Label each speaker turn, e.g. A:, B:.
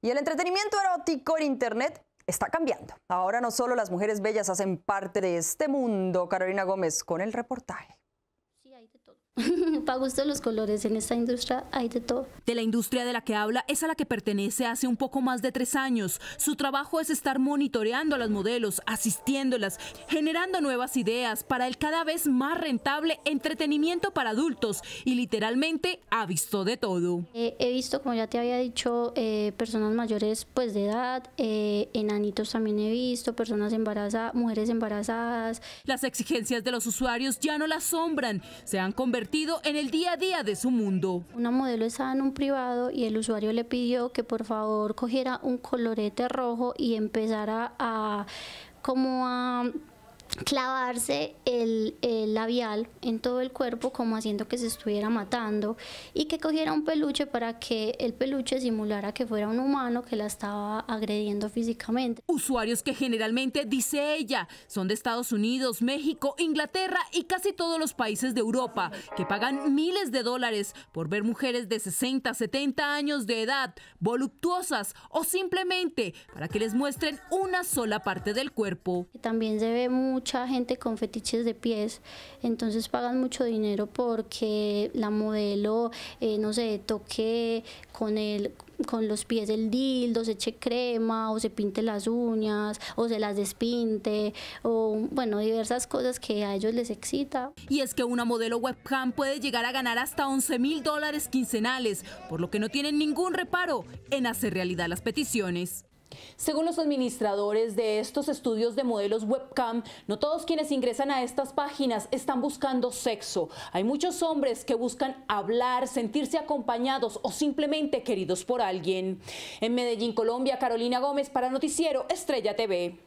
A: Y el entretenimiento erótico en Internet está cambiando. Ahora no solo las mujeres bellas hacen parte de este mundo. Carolina Gómez con el reportaje.
B: Para gusto los colores, en esta industria hay de todo. De la industria de la que habla es a la que pertenece hace un poco más de tres años. Su trabajo es estar monitoreando a las modelos, asistiéndolas, generando nuevas ideas para el cada vez más rentable entretenimiento para adultos y literalmente ha visto de todo.
A: Eh, he visto, como ya te había dicho, eh, personas mayores pues de edad, eh, enanitos también he visto, personas embarazadas, mujeres embarazadas.
B: Las exigencias de los usuarios ya no las asombran. se han convertido en
A: el día a día de su mundo. Una modelo estaba en un privado y el usuario le pidió que por favor cogiera un colorete rojo y empezara a como a clavarse el, labial en todo el cuerpo como haciendo que se estuviera matando y que cogiera un peluche para que el peluche simulara que fuera un humano que la estaba agrediendo físicamente. Usuarios que generalmente, dice ella,
B: son de Estados Unidos, México, Inglaterra y casi todos los países de Europa, que pagan miles de dólares por ver mujeres de 60, 70 años de edad, voluptuosas o simplemente para que les muestren una sola parte del cuerpo.
A: También se ve muy mucha gente con fetiches de pies, entonces pagan mucho dinero porque la modelo, eh, no sé, toque con el con los pies el dildo, se eche crema o se pinte las uñas o se las despinte o bueno, diversas cosas que a ellos les excita.
B: Y es que una modelo webcam puede llegar a ganar hasta 11 mil dólares quincenales, por lo que no tienen ningún reparo en hacer realidad las peticiones. Según los administradores de estos estudios de modelos webcam, no todos quienes ingresan a estas páginas están buscando sexo. Hay muchos hombres que buscan hablar, sentirse acompañados o simplemente queridos por alguien. En Medellín, Colombia, Carolina Gómez para Noticiero Estrella TV.